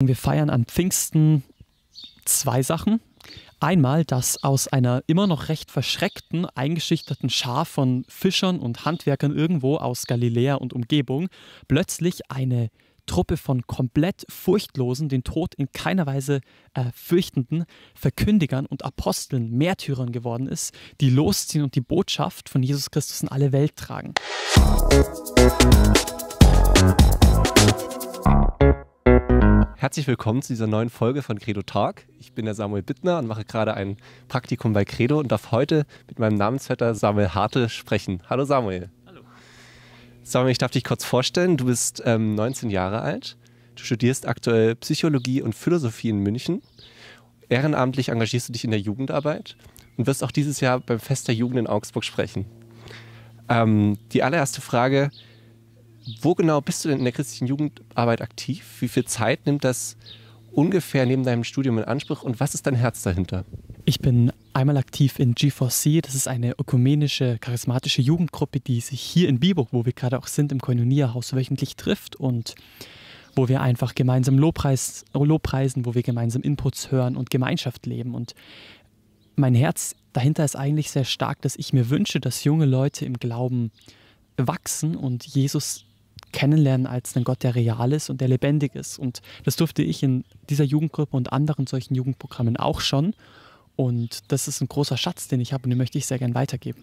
Wir feiern an Pfingsten zwei Sachen. Einmal, dass aus einer immer noch recht verschreckten, eingeschüchterten Schar von Fischern und Handwerkern irgendwo aus Galiläa und Umgebung plötzlich eine Truppe von komplett furchtlosen, den Tod in keiner Weise äh, fürchtenden Verkündigern und Aposteln, Märtyrern geworden ist, die losziehen und die Botschaft von Jesus Christus in alle Welt tragen. Musik Herzlich willkommen zu dieser neuen Folge von Credo Talk. Ich bin der Samuel Bittner und mache gerade ein Praktikum bei Credo und darf heute mit meinem Namensvetter Samuel Hartl sprechen. Hallo Samuel. Hallo. Samuel, ich darf dich kurz vorstellen. Du bist ähm, 19 Jahre alt. Du studierst aktuell Psychologie und Philosophie in München. Ehrenamtlich engagierst du dich in der Jugendarbeit und wirst auch dieses Jahr beim Fest der Jugend in Augsburg sprechen. Ähm, die allererste Frage, wo genau bist du denn in der christlichen Jugendarbeit aktiv? Wie viel Zeit nimmt das ungefähr neben deinem Studium in Anspruch und was ist dein Herz dahinter? Ich bin einmal aktiv in G4C. Das ist eine ökumenische, charismatische Jugendgruppe, die sich hier in Biburg, wo wir gerade auch sind, im Koinonia-Haus wöchentlich trifft und wo wir einfach gemeinsam Lobpreis, Lobpreisen, wo wir gemeinsam Inputs hören und Gemeinschaft leben. Und mein Herz dahinter ist eigentlich sehr stark, dass ich mir wünsche, dass junge Leute im Glauben wachsen und Jesus kennenlernen als einen Gott, der real ist und der lebendig ist. Und das durfte ich in dieser Jugendgruppe und anderen solchen Jugendprogrammen auch schon. Und das ist ein großer Schatz, den ich habe und den möchte ich sehr gern weitergeben.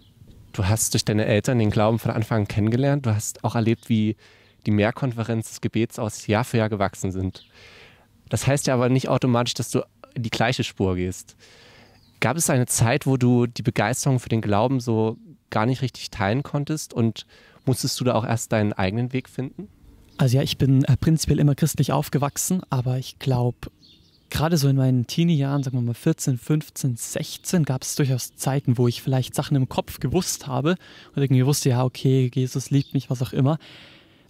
Du hast durch deine Eltern den Glauben von Anfang an kennengelernt. Du hast auch erlebt, wie die Mehrkonferenz des Gebets aus Jahr für Jahr gewachsen sind. Das heißt ja aber nicht automatisch, dass du in die gleiche Spur gehst. Gab es eine Zeit, wo du die Begeisterung für den Glauben so gar nicht richtig teilen konntest und Musstest du da auch erst deinen eigenen Weg finden? Also ja, ich bin äh, prinzipiell immer christlich aufgewachsen, aber ich glaube, gerade so in meinen Teenie-Jahren, sagen wir mal 14, 15, 16, gab es durchaus Zeiten, wo ich vielleicht Sachen im Kopf gewusst habe und irgendwie wusste, ja, okay, Jesus liebt mich, was auch immer.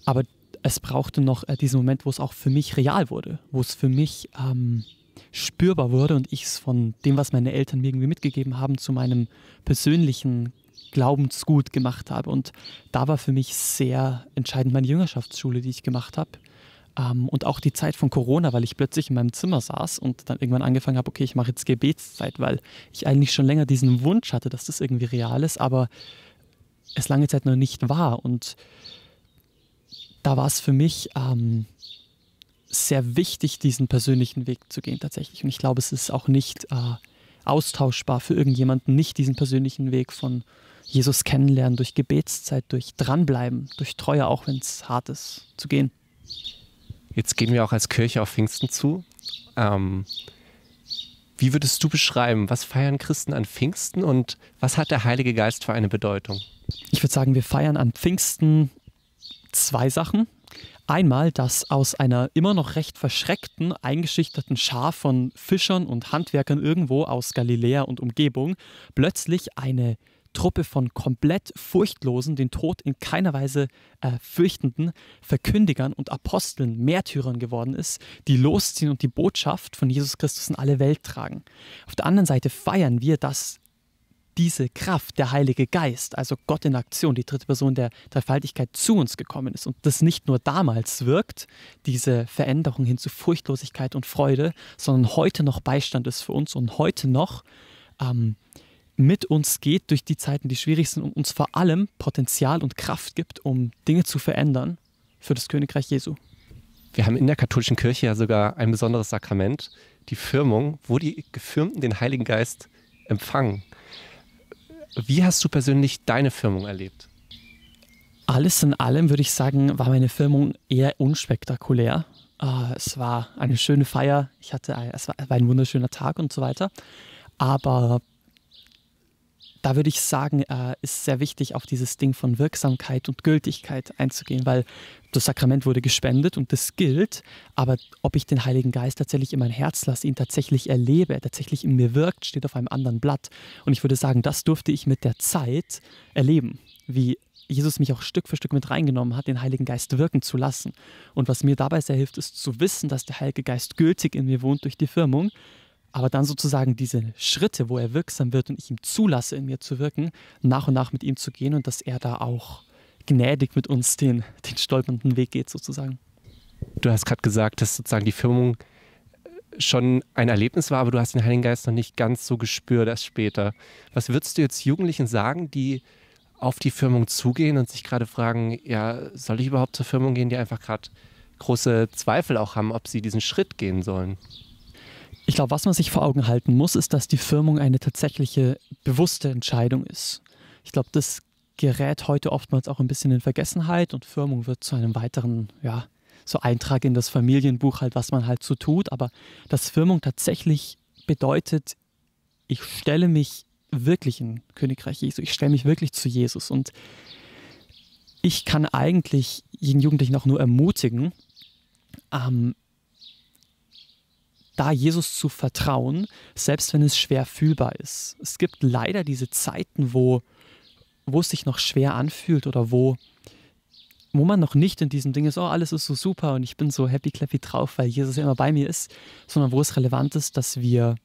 Aber es brauchte noch äh, diesen Moment, wo es auch für mich real wurde, wo es für mich ähm, spürbar wurde und ich es von dem, was meine Eltern mir irgendwie mitgegeben haben, zu meinem persönlichen glaubensgut gemacht habe. Und da war für mich sehr entscheidend meine Jüngerschaftsschule, die ich gemacht habe. Ähm, und auch die Zeit von Corona, weil ich plötzlich in meinem Zimmer saß und dann irgendwann angefangen habe, okay, ich mache jetzt Gebetszeit, weil ich eigentlich schon länger diesen Wunsch hatte, dass das irgendwie real ist, aber es lange Zeit noch nicht war. Und da war es für mich ähm, sehr wichtig, diesen persönlichen Weg zu gehen tatsächlich. Und ich glaube, es ist auch nicht äh, austauschbar für irgendjemanden, nicht diesen persönlichen Weg von Jesus kennenlernen, durch Gebetszeit, durch Dranbleiben, durch Treue, auch wenn es hart ist, zu gehen. Jetzt gehen wir auch als Kirche auf Pfingsten zu. Ähm, wie würdest du beschreiben, was feiern Christen an Pfingsten und was hat der Heilige Geist für eine Bedeutung? Ich würde sagen, wir feiern an Pfingsten zwei Sachen. Einmal, dass aus einer immer noch recht verschreckten, eingeschüchterten Schar von Fischern und Handwerkern irgendwo aus Galiläa und Umgebung plötzlich eine Truppe von komplett furchtlosen, den Tod in keiner Weise äh, fürchtenden Verkündigern und Aposteln, Märtyrern geworden ist, die losziehen und die Botschaft von Jesus Christus in alle Welt tragen. Auf der anderen Seite feiern wir, dass diese Kraft, der Heilige Geist, also Gott in Aktion, die dritte Person der Dreifaltigkeit, zu uns gekommen ist und das nicht nur damals wirkt, diese Veränderung hin zu Furchtlosigkeit und Freude, sondern heute noch Beistand ist für uns und heute noch ähm, mit uns geht durch die Zeiten, die schwierig sind und uns vor allem Potenzial und Kraft gibt, um Dinge zu verändern für das Königreich Jesu. Wir haben in der katholischen Kirche ja sogar ein besonderes Sakrament, die Firmung, wo die Gefirmten den Heiligen Geist empfangen. Wie hast du persönlich deine Firmung erlebt? Alles in allem würde ich sagen, war meine Firmung eher unspektakulär. Ah, es war eine schöne Feier, ich hatte, es war ein wunderschöner Tag und so weiter. Aber da würde ich sagen, äh, ist sehr wichtig, auf dieses Ding von Wirksamkeit und Gültigkeit einzugehen, weil das Sakrament wurde gespendet und das gilt, aber ob ich den Heiligen Geist tatsächlich in mein Herz lasse, ihn tatsächlich erlebe, tatsächlich in mir wirkt, steht auf einem anderen Blatt. Und ich würde sagen, das durfte ich mit der Zeit erleben, wie Jesus mich auch Stück für Stück mit reingenommen hat, den Heiligen Geist wirken zu lassen. Und was mir dabei sehr hilft, ist zu wissen, dass der Heilige Geist gültig in mir wohnt durch die Firmung, aber dann sozusagen diese Schritte, wo er wirksam wird und ich ihm zulasse, in mir zu wirken, nach und nach mit ihm zu gehen und dass er da auch gnädig mit uns den, den stolpernden Weg geht sozusagen. Du hast gerade gesagt, dass sozusagen die Firmung äh, schon ein Erlebnis war, aber du hast den Heiligen Geist noch nicht ganz so gespürt erst später. Was würdest du jetzt Jugendlichen sagen, die auf die Firmung zugehen und sich gerade fragen, ja, soll ich überhaupt zur Firmung gehen, die einfach gerade große Zweifel auch haben, ob sie diesen Schritt gehen sollen? Ich glaube, was man sich vor Augen halten muss, ist, dass die Firmung eine tatsächliche bewusste Entscheidung ist. Ich glaube, das gerät heute oftmals auch ein bisschen in Vergessenheit und Firmung wird zu einem weiteren, ja, so Eintrag in das Familienbuch halt, was man halt so tut. Aber dass Firmung tatsächlich bedeutet, ich stelle mich wirklich in Königreich Jesu, ich stelle mich wirklich zu Jesus und ich kann eigentlich jeden Jugendlichen auch nur ermutigen, ähm, da Jesus zu vertrauen, selbst wenn es schwer fühlbar ist. Es gibt leider diese Zeiten, wo, wo es sich noch schwer anfühlt oder wo, wo man noch nicht in diesem Ding ist, oh, alles ist so super und ich bin so happy clappy drauf, weil Jesus immer bei mir ist, sondern wo es relevant ist, dass wir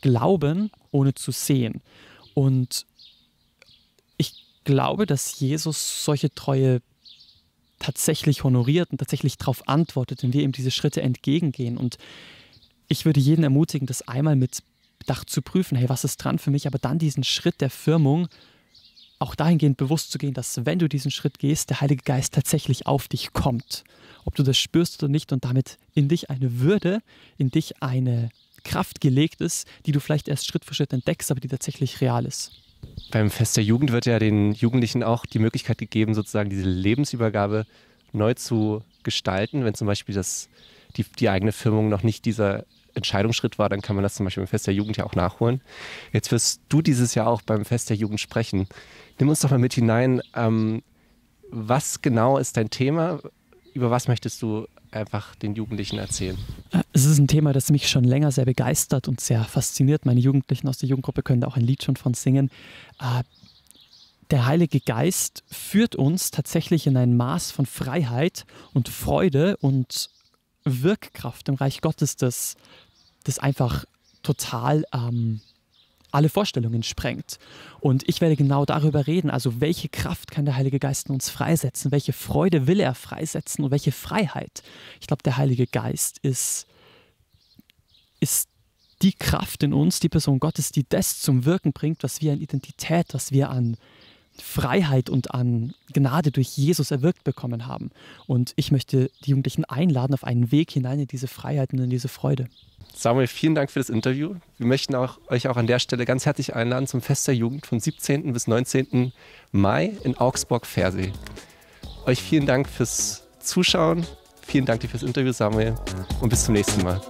glauben, ohne zu sehen. Und ich glaube, dass Jesus solche Treue tatsächlich honoriert und tatsächlich darauf antwortet, wenn wir ihm diese Schritte entgegengehen. Und ich würde jeden ermutigen, das einmal mit Bedacht zu prüfen, hey, was ist dran für mich, aber dann diesen Schritt der Firmung auch dahingehend bewusst zu gehen, dass wenn du diesen Schritt gehst, der Heilige Geist tatsächlich auf dich kommt. Ob du das spürst oder nicht und damit in dich eine Würde, in dich eine Kraft gelegt ist, die du vielleicht erst Schritt für Schritt entdeckst, aber die tatsächlich real ist. Beim Fest der Jugend wird ja den Jugendlichen auch die Möglichkeit gegeben, sozusagen diese Lebensübergabe neu zu gestalten, wenn zum Beispiel das, die, die eigene Firmung noch nicht dieser Entscheidungsschritt war, dann kann man das zum Beispiel beim Fest der Jugend ja auch nachholen. Jetzt wirst du dieses Jahr auch beim Fest der Jugend sprechen. Nimm uns doch mal mit hinein, ähm, was genau ist dein Thema? Über was möchtest du einfach den Jugendlichen erzählen? Äh, es ist ein Thema, das mich schon länger sehr begeistert und sehr fasziniert. Meine Jugendlichen aus der Jugendgruppe können da auch ein Lied schon von singen. Äh, der Heilige Geist führt uns tatsächlich in ein Maß von Freiheit und Freude und Wirkkraft im Reich Gottes, das, das einfach total ähm, alle Vorstellungen sprengt. Und ich werde genau darüber reden, also welche Kraft kann der Heilige Geist in uns freisetzen, welche Freude will er freisetzen und welche Freiheit. Ich glaube, der Heilige Geist ist, ist die Kraft in uns, die Person Gottes, die das zum Wirken bringt, was wir an Identität, was wir an Freiheit und an Gnade durch Jesus erwirkt bekommen haben. Und ich möchte die Jugendlichen einladen auf einen Weg hinein in diese Freiheit und in diese Freude. Samuel, vielen Dank für das Interview. Wir möchten auch, euch auch an der Stelle ganz herzlich einladen zum Fest der Jugend vom 17. bis 19. Mai in augsburg fersee Euch vielen Dank fürs Zuschauen. Vielen Dank dir fürs Interview, Samuel. Und bis zum nächsten Mal.